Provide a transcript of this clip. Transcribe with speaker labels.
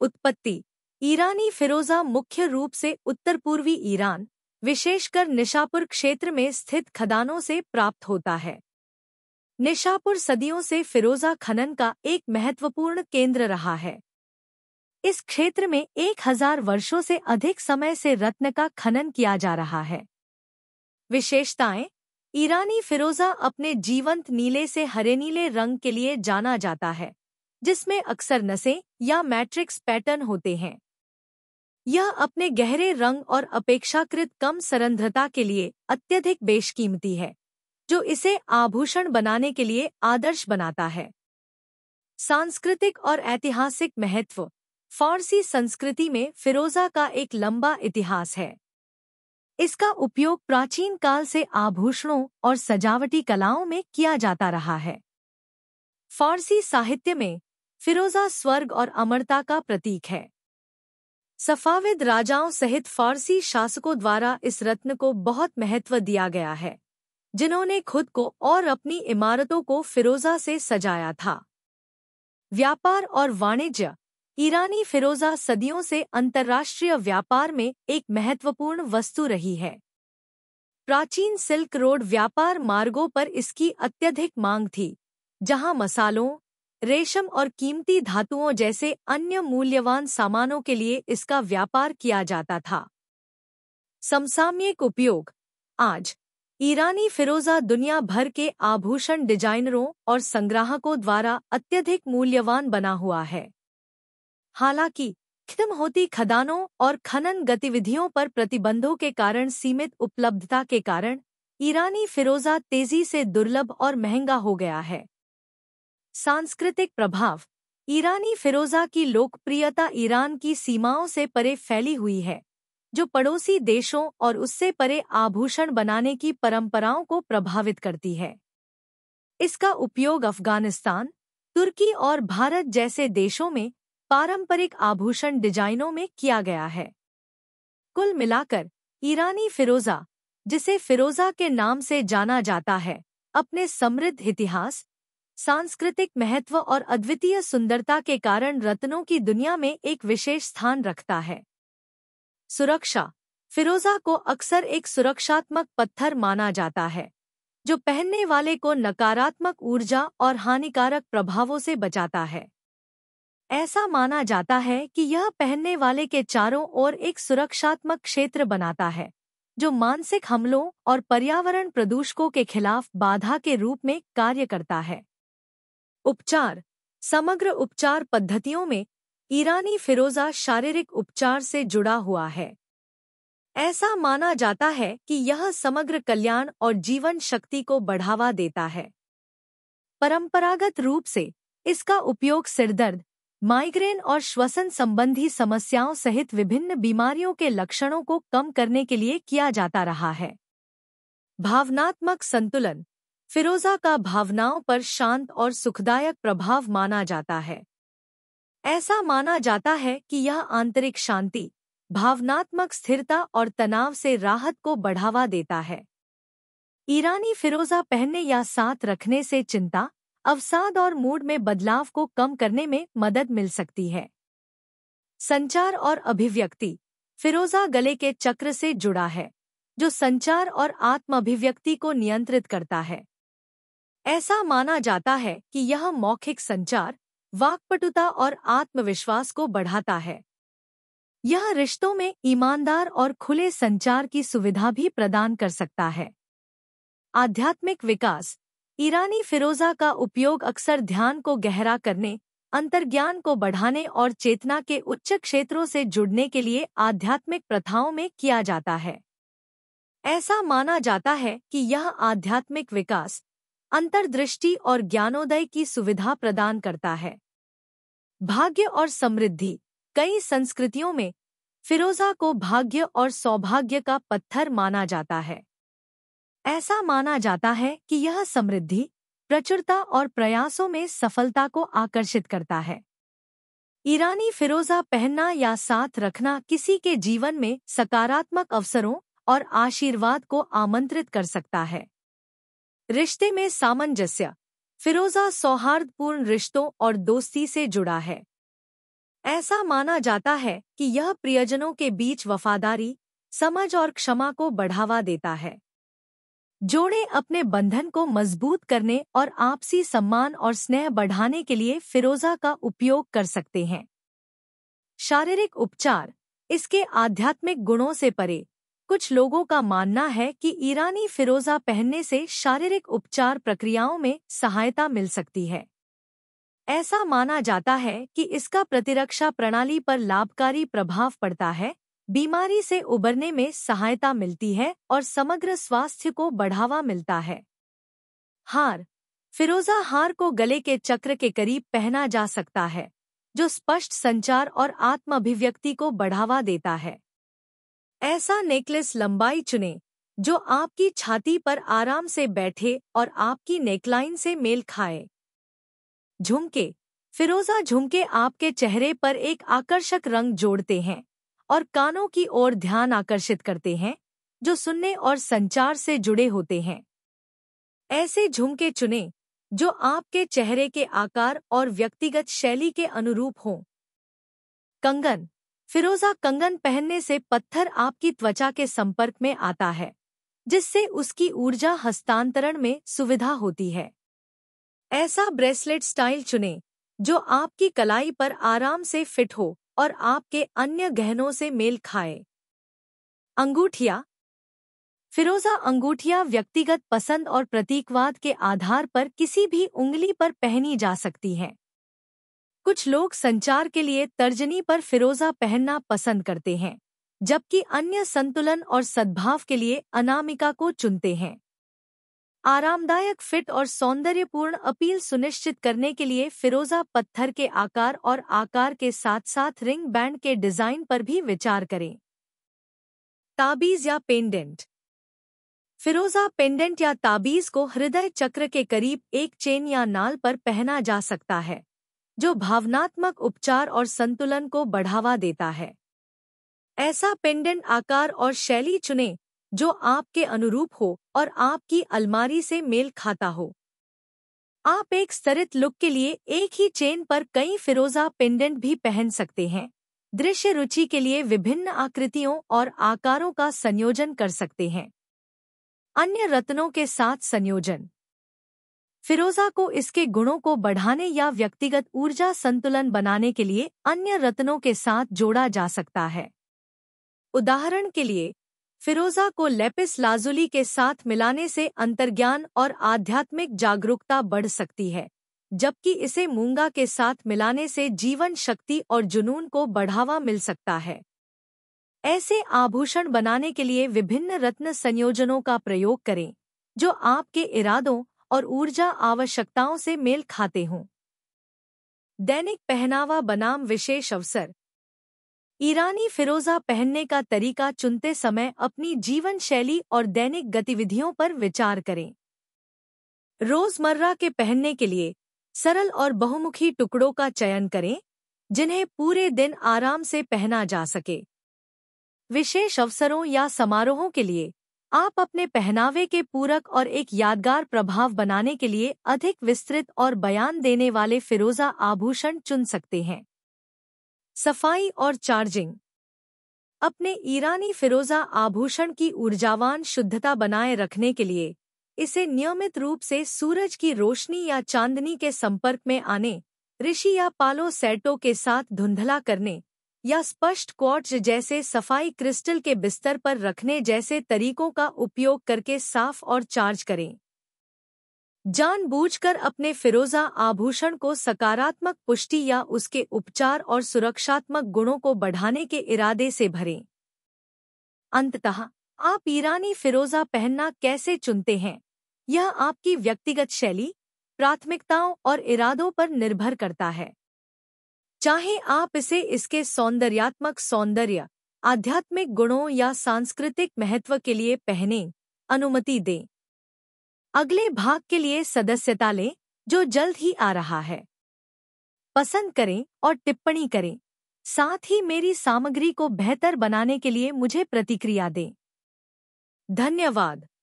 Speaker 1: उत्पत्ति ईरानी फिरोजा मुख्य रूप से उत्तर पूर्वी ईरान विशेषकर निशापुर क्षेत्र में स्थित खदानों से प्राप्त होता है निशापुर सदियों से फिरोजा खनन का एक महत्वपूर्ण केंद्र रहा है इस क्षेत्र में एक हजार वर्षों से अधिक समय से रत्न का खनन किया जा रहा है विशेषताएं ईरानी फिरोजा अपने जीवंत नीले से हरे नीले रंग के लिए जाना जाता है जिसमें अक्सर नसें या मैट्रिक्स पैटर्न होते हैं यह अपने गहरे रंग और अपेक्षाकृत कम सरंध्रता के लिए अत्यधिक बेशकीमती है जो इसे आभूषण बनाने के लिए आदर्श बनाता है सांस्कृतिक और ऐतिहासिक महत्व फारसी संस्कृति में फिरोजा का एक लंबा इतिहास है इसका उपयोग प्राचीन काल से आभूषणों और सजावटी कलाओं में किया जाता रहा है फारसी साहित्य में फिरोजा स्वर्ग और अमरता का प्रतीक है सफाविद राजाओं सहित फारसी शासकों द्वारा इस रत्न को बहुत महत्व दिया गया है जिन्होंने खुद को और अपनी इमारतों को फिरोजा से सजाया था व्यापार और वाणिज्य ईरानी फिरोजा सदियों से अंतर्राष्ट्रीय व्यापार में एक महत्वपूर्ण वस्तु रही है प्राचीन सिल्क रोड व्यापार मार्गों पर इसकी अत्यधिक मांग थी जहां मसालों रेशम और कीमती धातुओं जैसे अन्य मूल्यवान सामानों के लिए इसका व्यापार किया जाता था समसामयिक उपयोग आज ईरानी फिरोजा दुनिया भर के आभूषण डिजाइनरों और संग्राहकों द्वारा अत्यधिक मूल्यवान बना हुआ है हालांकि खत्म होती खदानों और खनन गतिविधियों पर प्रतिबंधों के कारण सीमित उपलब्धता के कारण ईरानी फिरोजा तेजी से दुर्लभ और महंगा हो गया है सांस्कृतिक प्रभाव ईरानी फिरोजा की लोकप्रियता ईरान की सीमाओं से परे फैली हुई है जो पड़ोसी देशों और उससे परे आभूषण बनाने की परंपराओं को प्रभावित करती है इसका उपयोग अफगानिस्तान तुर्की और भारत जैसे देशों में पारंपरिक आभूषण डिजाइनों में किया गया है कुल मिलाकर ईरानी फिरोजा जिसे फिरोजा के नाम से जाना जाता है अपने समृद्ध इतिहास सांस्कृतिक महत्व और अद्वितीय सुंदरता के कारण रत्नों की दुनिया में एक विशेष स्थान रखता है सुरक्षा फिरोजा को अक्सर एक सुरक्षात्मक पत्थर माना जाता है जो पहनने वाले को नकारात्मक ऊर्जा और हानिकारक प्रभावों से बचाता है ऐसा माना जाता है कि यह पहनने वाले के चारों ओर एक सुरक्षात्मक क्षेत्र बनाता है जो मानसिक हमलों और पर्यावरण प्रदूषकों के खिलाफ बाधा के रूप में कार्य करता है उपचार समग्र उपचार पद्धतियों में ईरानी फिरोजा शारीरिक उपचार से जुड़ा हुआ है ऐसा माना जाता है कि यह समग्र कल्याण और जीवन शक्ति को बढ़ावा देता है परंपरागत रूप से इसका उपयोग सिरदर्द माइग्रेन और श्वसन संबंधी समस्याओं सहित विभिन्न बीमारियों के लक्षणों को कम करने के लिए किया जाता रहा है भावनात्मक संतुलन फिरोजा का भावनाओं पर शांत और सुखदायक प्रभाव माना जाता है ऐसा माना जाता है कि यह आंतरिक शांति भावनात्मक स्थिरता और तनाव से राहत को बढ़ावा देता है ईरानी फिरोजा पहनने या साथ रखने से चिंता अवसाद और मूड में बदलाव को कम करने में मदद मिल सकती है संचार और अभिव्यक्ति फिरोजा गले के चक्र से जुड़ा है जो संचार और आत्म अभिव्यक्ति को नियंत्रित करता है ऐसा माना जाता है कि यह मौखिक संचार वाकपटुता और आत्मविश्वास को बढ़ाता है यह रिश्तों में ईमानदार और खुले संचार की सुविधा भी प्रदान कर सकता है आध्यात्मिक विकास ईरानी फिरोजा का उपयोग अक्सर ध्यान को गहरा करने अंतर्ज्ञान को बढ़ाने और चेतना के उच्च क्षेत्रों से जुड़ने के लिए आध्यात्मिक प्रथाओं में किया जाता है ऐसा माना जाता है कि यह आध्यात्मिक विकास अंतर्दृष्टि और ज्ञानोदय की सुविधा प्रदान करता है भाग्य और समृद्धि कई संस्कृतियों में फिरोजा को भाग्य और सौभाग्य का पत्थर माना जाता है ऐसा माना जाता है कि यह समृद्धि प्रचुरता और प्रयासों में सफलता को आकर्षित करता है ईरानी फिरोजा पहनना या साथ रखना किसी के जीवन में सकारात्मक अवसरों और आशीर्वाद को आमंत्रित कर सकता है रिश्ते में सामंजस्य फिरोजा सौहार्दपूर्ण रिश्तों और दोस्ती से जुड़ा है ऐसा माना जाता है कि यह प्रियजनों के बीच वफादारी समझ और क्षमा को बढ़ावा देता है जोड़े अपने बंधन को मजबूत करने और आपसी सम्मान और स्नेह बढ़ाने के लिए फिरोजा का उपयोग कर सकते हैं शारीरिक उपचार इसके आध्यात्मिक गुणों से परे कुछ लोगों का मानना है कि ईरानी फिरोजा पहनने से शारीरिक उपचार प्रक्रियाओं में सहायता मिल सकती है ऐसा माना जाता है कि इसका प्रतिरक्षा प्रणाली पर लाभकारी प्रभाव पड़ता है बीमारी से उबरने में सहायता मिलती है और समग्र स्वास्थ्य को बढ़ावा मिलता है हार फिरोजा हार को गले के चक्र के करीब पहना जा सकता है जो स्पष्ट संचार और आत्माभिव्यक्ति को बढ़ावा देता है ऐसा नेकलेस लंबाई चुनें जो आपकी छाती पर आराम से बैठे और आपकी नेकलाइन से मेल खाए झुमके फिरोजा झुमके आपके चेहरे पर एक आकर्षक रंग जोड़ते हैं और कानों की ओर ध्यान आकर्षित करते हैं जो सुनने और संचार से जुड़े होते हैं ऐसे झुमके चुनें जो आपके चेहरे के आकार और व्यक्तिगत शैली के अनुरूप हों कंगन फिरोजा कंगन पहनने से पत्थर आपकी त्वचा के संपर्क में आता है जिससे उसकी ऊर्जा हस्तांतरण में सुविधा होती है ऐसा ब्रेसलेट स्टाइल चुनें जो आपकी कलाई पर आराम से फिट हो और आपके अन्य गहनों से मेल खाए अंगूठिया फिरोजा अंगूठिया व्यक्तिगत पसंद और प्रतीकवाद के आधार पर किसी भी उंगली पर पहनी जा सकती हैं कुछ लोग संचार के लिए तर्जनी पर फिरोजा पहनना पसंद करते हैं जबकि अन्य संतुलन और सद्भाव के लिए अनामिका को चुनते हैं आरामदायक फिट और सौंदर्यपूर्ण अपील सुनिश्चित करने के लिए फिरोजा पत्थर के आकार और आकार के साथ साथ रिंग बैंड के डिजाइन पर भी विचार करें ताबीज या पेंडेंट फिरोजा पेंडेंट या ताबीज को हृदय चक्र के करीब एक चेन या नाल पर पहना जा सकता है जो भावनात्मक उपचार और संतुलन को बढ़ावा देता है ऐसा पेंडेंट आकार और शैली चुनें जो आपके अनुरूप हो और आपकी अलमारी से मेल खाता हो आप एक स्तरित लुक के लिए एक ही चेन पर कई फिरोजा पेंडेंट भी पहन सकते हैं दृश्य रुचि के लिए विभिन्न आकृतियों और आकारों का संयोजन कर सकते हैं अन्य रत्नों के साथ संयोजन फिरोजा को इसके गुणों को बढ़ाने या व्यक्तिगत ऊर्जा संतुलन बनाने के लिए अन्य रत्नों के साथ जोड़ा जा सकता है उदाहरण के लिए फिरोजा को लेपिस लाजुली के साथ मिलाने से अंतर्ज्ञान और आध्यात्मिक जागरूकता बढ़ सकती है जबकि इसे मूंगा के साथ मिलाने से जीवन शक्ति और जुनून को बढ़ावा मिल सकता है ऐसे आभूषण बनाने के लिए विभिन्न रत्न संयोजनों का प्रयोग करें जो आपके इरादों और ऊर्जा आवश्यकताओं से मेल खाते हों दैनिक पहनावा बनाम विशेष अवसर ईरानी फिरोजा पहनने का तरीका चुनते समय अपनी जीवन शैली और दैनिक गतिविधियों पर विचार करें रोजमर्रा के पहनने के लिए सरल और बहुमुखी टुकड़ों का चयन करें जिन्हें पूरे दिन आराम से पहना जा सके विशेष अवसरों या समारोहों के लिए आप अपने पहनावे के पूरक और एक यादगार प्रभाव बनाने के लिए अधिक विस्तृत और बयान देने वाले फिरोजा आभूषण चुन सकते हैं सफाई और चार्जिंग अपने ईरानी फिरोजा आभूषण की ऊर्जावान शुद्धता बनाए रखने के लिए इसे नियमित रूप से सूरज की रोशनी या चांदनी के संपर्क में आने ऋषि या पालो सेटो के साथ धुंधला करने या स्पष्ट क्वार्ट्ज जैसे सफाई क्रिस्टल के बिस्तर पर रखने जैसे तरीकों का उपयोग करके साफ और चार्ज करें जानबूझकर अपने फिरोजा आभूषण को सकारात्मक पुष्टि या उसके उपचार और सुरक्षात्मक गुणों को बढ़ाने के इरादे से भरें अंततः आप ईरानी फिरोजा पहनना कैसे चुनते हैं यह आपकी व्यक्तिगत शैली प्राथमिकताओं और इरादों पर निर्भर करता है चाहे आप इसे इसके सौंदर्यात्मक सौंदर्य आध्यात्मिक गुणों या सांस्कृतिक महत्व के लिए पहने अनुमति दें अगले भाग के लिए सदस्यता लें जो जल्द ही आ रहा है पसंद करें और टिप्पणी करें साथ ही मेरी सामग्री को बेहतर बनाने के लिए मुझे प्रतिक्रिया दें धन्यवाद